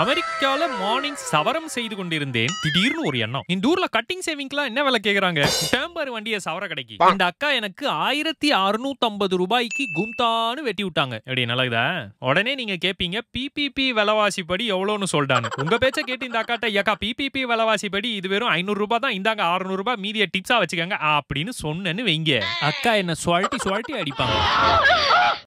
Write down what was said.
அமெரிக்கால மார்னிங் சவரம் செய்து கொண்டிருந்தேன் திடீர்னு ஒரு எண்ணம் இந்த ஊர்ல கட்டிங் சேவிங்க்லாம் என்ன விலை கேக்குறாங்க டேம்பர் வண்டிய சவர கடைக்கு இந்த அக்கா எனக்கு ஆயிரத்தி அறுநூத்தி ஐம்பது ரூபாய்க்கு கும்தான்னு வெட்டி விட்டாங்க எப்படி நல்லதா உடனே நீங்க கேப்பீங்க பிபிபி விலவாசி படி எவ்வளோன்னு சொல்றாங்க உங்க பேச்ச கேட்டு இந்த அக்காட்ட ஏக்கா பிபிபி விலவாசி படி இது வெறும் ஐநூறு ரூபாய் தான் இந்தாங்க அறுநூறு ரூபாய் மீதிய டிப்ஸா வச்சுக்கோங்க அப்படின்னு சொன்னேன்னு வைங்க அக்கா என்ன சுழட்டி சுழட்டி அடிப்பாங்க